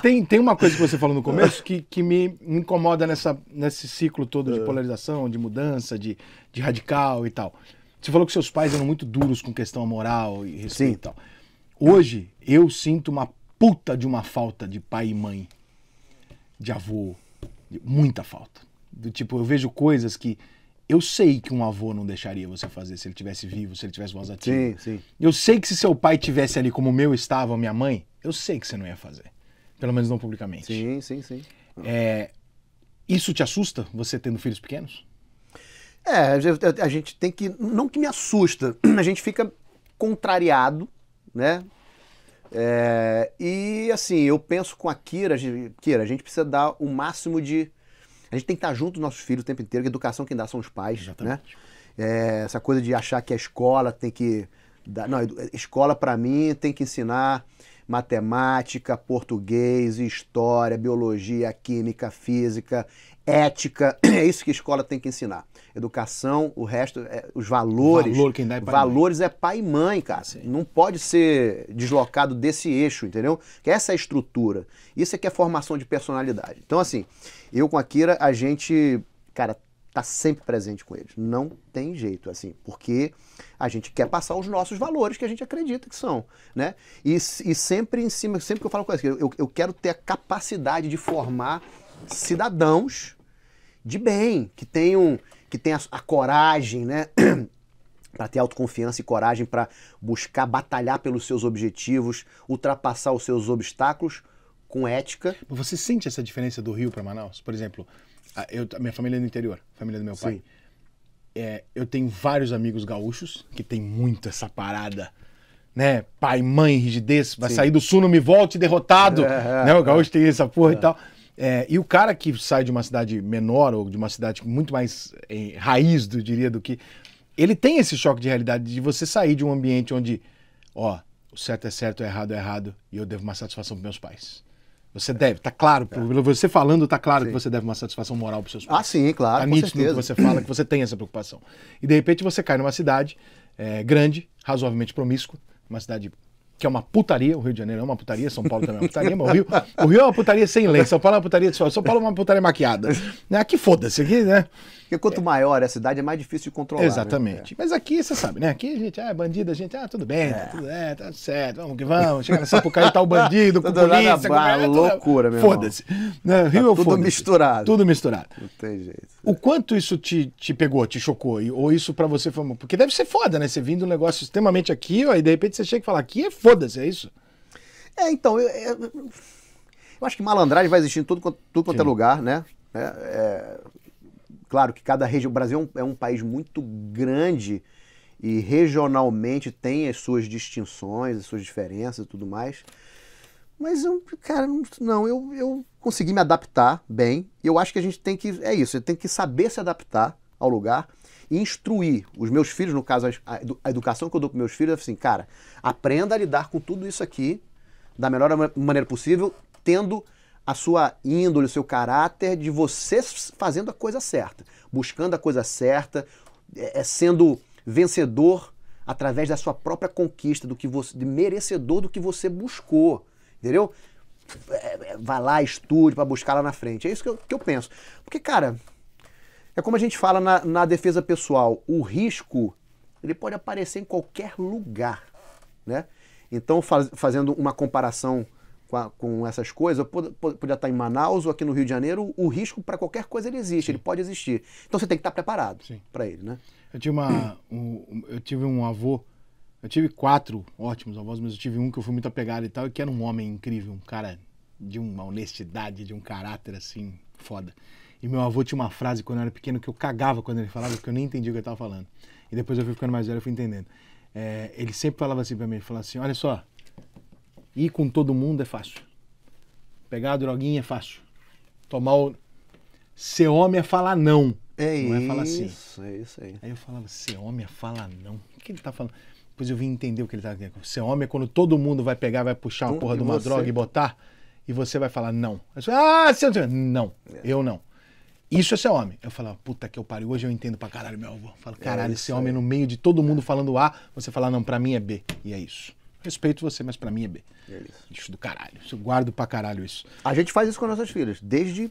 tem, tem uma coisa que você falou no começo que, que me incomoda nessa, nesse ciclo todo de é. polarização, de mudança, de, de radical e tal. Você falou que seus pais eram muito duros com questão moral e respeito Sim. e tal. Hoje, eu sinto uma puta de uma falta de pai e mãe, de avô, muita falta. Do tipo, eu vejo coisas que eu sei que um avô não deixaria você fazer se ele tivesse vivo, se ele tivesse voz ativa. Sim, sim. Eu sei que se seu pai tivesse ali como o meu estava, minha mãe, eu sei que você não ia fazer. Pelo menos não publicamente. Sim, sim, sim. É, isso te assusta, você tendo filhos pequenos? É, a gente tem que. Não que me assusta, a gente fica contrariado, né? É, e assim, eu penso com a Kira, Kira, a gente precisa dar o máximo de. A gente tem que estar junto dos nossos filhos o tempo inteiro, que educação quem dá são os pais, né? Exatamente. né? É, essa coisa de achar que a escola tem que. Dar, não, escola para mim tem que ensinar matemática, português, história, biologia, química, física, ética. É isso que a escola tem que ensinar. Educação, o resto, é, os valores. Valor, quem dá é pai valores é pai e mãe, cara. Sim. Não pode ser deslocado desse eixo, entendeu? Que essa é a estrutura. Isso é que é formação de personalidade. Então, assim, eu com a Kira, a gente, cara, está sempre presente com eles. Não tem jeito, assim, porque a gente quer passar os nossos valores que a gente acredita que são, né? E, e sempre em cima, sempre que eu falo com eles, eu, eu quero ter a capacidade de formar cidadãos de bem, que tenham, que tenham a, a coragem, né? para ter autoconfiança e coragem para buscar batalhar pelos seus objetivos, ultrapassar os seus obstáculos com ética. Você sente essa diferença do Rio para Manaus? Por exemplo, ah, eu, minha família é do interior, família do meu pai. Sim. É, eu tenho vários amigos gaúchos que tem muito essa parada. Né? Pai, mãe, rigidez, vai Sim. sair do sul, não me volte derrotado. É, né? O gaúcho tem essa porra e é. tal. É, e o cara que sai de uma cidade menor ou de uma cidade muito mais é, raiz, do, diria, do que. Ele tem esse choque de realidade de você sair de um ambiente onde, ó, o certo é certo, o errado é errado, e eu devo uma satisfação para meus pais. Você deve, tá claro. É. Você falando, tá claro sim. que você deve uma satisfação moral para seus pais. Ah, sim, claro. Tá com certeza que você fala que você tem essa preocupação. E de repente você cai numa cidade é, grande, razoavelmente promíscua, uma cidade que é uma putaria, o Rio de Janeiro é uma putaria, São Paulo também é uma putaria, mas o Rio, o Rio é uma putaria sem lei, São Paulo é uma putaria de só, São Paulo é uma putaria maquiada. Né? Aqui foda-se, aqui, né? Porque quanto é. maior a cidade, é mais difícil de controlar. Né? Exatamente. Né? Mas aqui, você sabe, né? Aqui a gente, ah, bandido, a gente, ah, tudo bem, tá é. tá tudo, é, tá certo, vamos que vamos. Chegar nessa Sapucaí, tá o bandido, com polícia. Com... É, tudo... loucura, meu Foda-se. Né? Rio tá é tudo foda misturado. Tudo misturado. Não tem jeito. O quanto isso te, te pegou, te chocou? Ou isso pra você foi... Porque deve ser foda, né? Você vindo um negócio extremamente aqui, ó, e de repente você chega e fala, aqui é foda foda-se, é isso? É, então, eu, eu, é, eu, acho que malandragem vai existir em tudo, tudo quanto é Sim. é lugar, né? É, é, claro que cada região. O Brasil é um, é um país muito grande e regionalmente tem as suas distinções, as suas diferenças e tudo mais. Mas eu, cara, não, eu, eu consegui me adaptar bem. Eu acho que a gente tem que. É isso, tem que saber se adaptar ao lugar instruir os meus filhos, no caso, a educação que eu dou para meus filhos é assim, cara, aprenda a lidar com tudo isso aqui da melhor maneira possível, tendo a sua índole, o seu caráter de você fazendo a coisa certa, buscando a coisa certa, é, é, sendo vencedor através da sua própria conquista, do que você, de merecedor do que você buscou, entendeu? É, é, vai lá, estude para buscar lá na frente. É isso que eu, que eu penso. Porque, cara, é como a gente fala na, na defesa pessoal, o risco ele pode aparecer em qualquer lugar, né? Então, faz, fazendo uma comparação com, a, com essas coisas, eu podia estar em Manaus ou aqui no Rio de Janeiro, o risco para qualquer coisa ele existe, Sim. ele pode existir. Então você tem que estar preparado para ele, né? Eu, uma, um, eu tive um avô, eu tive quatro ótimos avós, mas eu tive um que eu fui muito apegado e tal, e que era um homem incrível, um cara de uma honestidade, de um caráter assim, foda. E meu avô tinha uma frase quando eu era pequeno que eu cagava quando ele falava, porque eu nem entendia o que ele estava falando. E depois eu fui ficando mais velho, eu fui entendendo. É, ele sempre falava assim para mim, ele falava assim, olha só, ir com todo mundo é fácil. Pegar a droguinha é fácil. Tomar o... Ser homem é falar não. É não isso, é falar sim. É isso aí. Aí eu falava, ser homem é falar não. O que ele tá falando? Depois eu vim entender o que ele tá querendo. Ser homem é quando todo mundo vai pegar, vai puxar uma hum, porra e de uma você? droga e botar, e você vai falar não. Eu, ah, você não. Não, é. eu não. Isso é ser homem. Eu falava, puta que eu pariu, hoje eu entendo pra caralho, meu avô. falo, é caralho, é esse homem no meio de todo mundo é. falando A, você falar, não, pra mim é B. E é isso. Respeito você, mas pra mim é B. É isso. Bicho do caralho. Eu guardo pra caralho isso. A gente faz isso com nossas filhas, desde.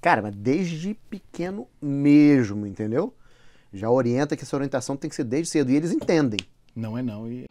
Cara, mas desde pequeno mesmo, entendeu? Já orienta que essa orientação tem que ser desde cedo. E eles entendem. Não é não. E...